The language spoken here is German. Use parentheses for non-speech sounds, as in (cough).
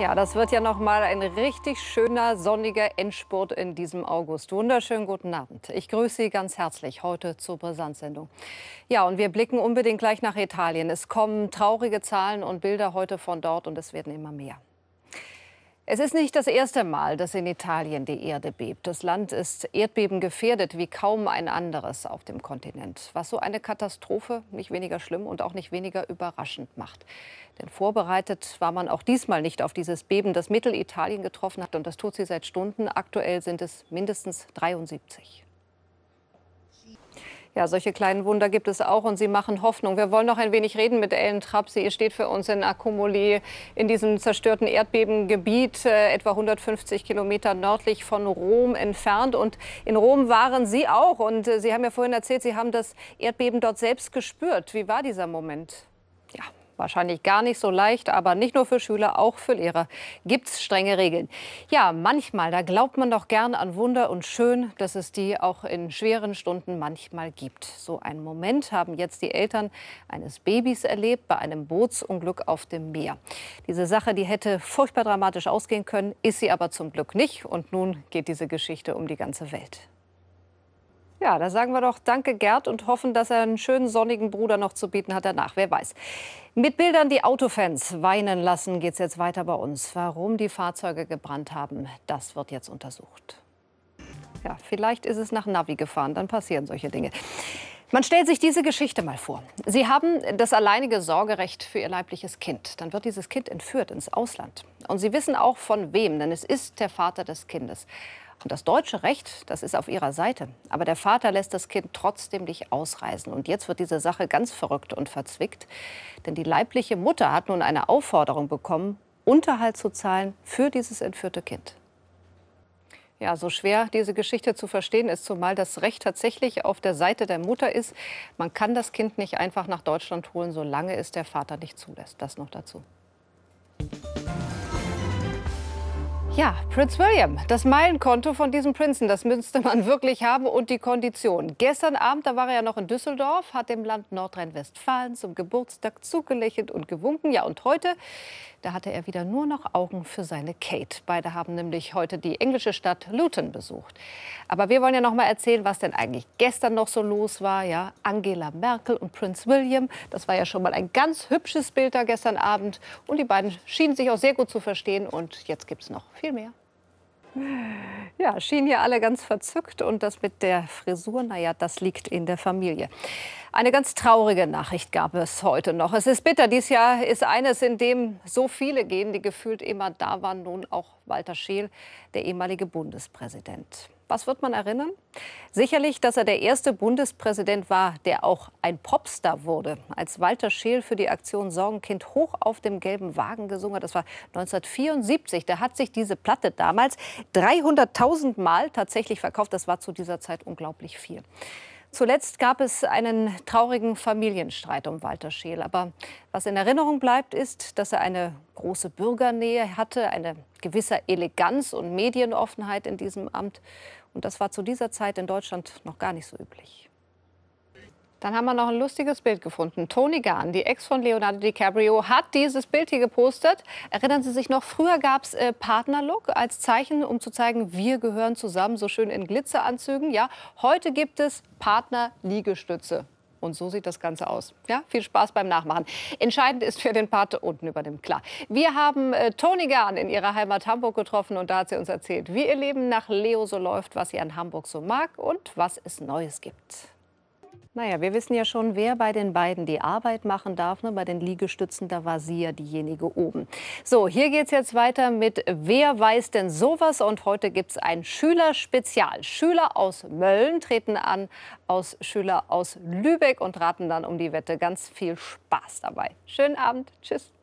Ja, das wird ja noch mal ein richtig schöner sonniger Endspurt in diesem August. Wunderschönen guten Abend. Ich grüße Sie ganz herzlich heute zur Brisantsendung. Ja, und wir blicken unbedingt gleich nach Italien. Es kommen traurige Zahlen und Bilder heute von dort und es werden immer mehr. Es ist nicht das erste Mal, dass in Italien die Erde bebt. Das Land ist erdbebengefährdet wie kaum ein anderes auf dem Kontinent, was so eine Katastrophe nicht weniger schlimm und auch nicht weniger überraschend macht. Denn vorbereitet war man auch diesmal nicht auf dieses Beben, das Mittelitalien getroffen hat und das tut sie seit Stunden. Aktuell sind es mindestens 73. Ja, solche kleinen Wunder gibt es auch und sie machen Hoffnung. Wir wollen noch ein wenig reden mit Ellen Trapp. Sie steht für uns in Akumuli, in diesem zerstörten Erdbebengebiet, äh, etwa 150 Kilometer nördlich von Rom entfernt. Und in Rom waren Sie auch. Und äh, Sie haben ja vorhin erzählt, Sie haben das Erdbeben dort selbst gespürt. Wie war dieser Moment? Ja. Wahrscheinlich gar nicht so leicht, aber nicht nur für Schüler, auch für Lehrer gibt es strenge Regeln. Ja, manchmal, da glaubt man doch gern an Wunder und schön, dass es die auch in schweren Stunden manchmal gibt. So einen Moment haben jetzt die Eltern eines Babys erlebt bei einem Bootsunglück auf dem Meer. Diese Sache, die hätte furchtbar dramatisch ausgehen können, ist sie aber zum Glück nicht. Und nun geht diese Geschichte um die ganze Welt. Ja, da sagen wir doch Danke Gerd und hoffen, dass er einen schönen sonnigen Bruder noch zu bieten hat danach. Wer weiß. Mit Bildern, die Autofans weinen lassen, geht es jetzt weiter bei uns. Warum die Fahrzeuge gebrannt haben, das wird jetzt untersucht. Ja, vielleicht ist es nach Navi gefahren, dann passieren solche Dinge. Man stellt sich diese Geschichte mal vor. Sie haben das alleinige Sorgerecht für Ihr leibliches Kind. Dann wird dieses Kind entführt ins Ausland. Und Sie wissen auch von wem, denn es ist der Vater des Kindes. Und das deutsche Recht, das ist auf ihrer Seite. Aber der Vater lässt das Kind trotzdem nicht ausreisen. Und jetzt wird diese Sache ganz verrückt und verzwickt. Denn die leibliche Mutter hat nun eine Aufforderung bekommen, Unterhalt zu zahlen für dieses entführte Kind. Ja, so schwer diese Geschichte zu verstehen ist, zumal das Recht tatsächlich auf der Seite der Mutter ist. Man kann das Kind nicht einfach nach Deutschland holen, solange es der Vater nicht zulässt. Das noch dazu. Ja, Prinz William, das Meilenkonto von diesem Prinzen, das müsste man (laughs) wirklich haben und die Kondition. Gestern Abend, da war er ja noch in Düsseldorf, hat dem Land Nordrhein-Westfalen zum Geburtstag zugelächelt und gewunken. Ja, und heute, da hatte er wieder nur noch Augen für seine Kate. Beide haben nämlich heute die englische Stadt Luton besucht. Aber wir wollen ja noch mal erzählen, was denn eigentlich gestern noch so los war. Ja, Angela Merkel und Prinz William, das war ja schon mal ein ganz hübsches Bild da gestern Abend. Und die beiden schienen sich auch sehr gut zu verstehen und jetzt gibt es noch viel mehr. Ja, schienen hier alle ganz verzückt und das mit der Frisur, naja, das liegt in der Familie. Eine ganz traurige Nachricht gab es heute noch. Es ist bitter, dieses Jahr ist eines, in dem so viele gehen, die gefühlt immer da waren, nun auch Walter Scheel, der ehemalige Bundespräsident. Was wird man erinnern? Sicherlich, dass er der erste Bundespräsident war, der auch ein Popstar wurde. Als Walter Scheel für die Aktion Sorgenkind hoch auf dem gelben Wagen gesungen hat, das war 1974, da hat sich diese Platte damals 300.000 Mal tatsächlich verkauft. Das war zu dieser Zeit unglaublich viel. Zuletzt gab es einen traurigen Familienstreit um Walter Scheel. Aber was in Erinnerung bleibt, ist, dass er eine große Bürgernähe hatte, eine gewisse Eleganz und Medienoffenheit in diesem Amt. Und das war zu dieser Zeit in Deutschland noch gar nicht so üblich. Dann haben wir noch ein lustiges Bild gefunden. Toni Gahn, die Ex von Leonardo DiCaprio, hat dieses Bild hier gepostet. Erinnern Sie sich noch, früher gab es äh, Partnerlook als Zeichen, um zu zeigen, wir gehören zusammen, so schön in Glitzeranzügen. Ja, heute gibt es Partnerliegestütze. Und so sieht das Ganze aus. Ja, viel Spaß beim Nachmachen. Entscheidend ist für den Pate unten über dem Klar. Wir haben äh, Toni Gahn in ihrer Heimat Hamburg getroffen und da hat sie uns erzählt, wie ihr Leben nach Leo so läuft, was sie an Hamburg so mag und was es Neues gibt. Naja, wir wissen ja schon, wer bei den beiden die Arbeit machen darf. Ne? Bei den Liegestützen, da war sie ja diejenige oben. So, hier geht es jetzt weiter mit Wer weiß denn sowas? Und heute gibt es ein Schülerspezial. Schüler aus Mölln treten an aus Schüler aus Lübeck und raten dann um die Wette. Ganz viel Spaß dabei. Schönen Abend. Tschüss.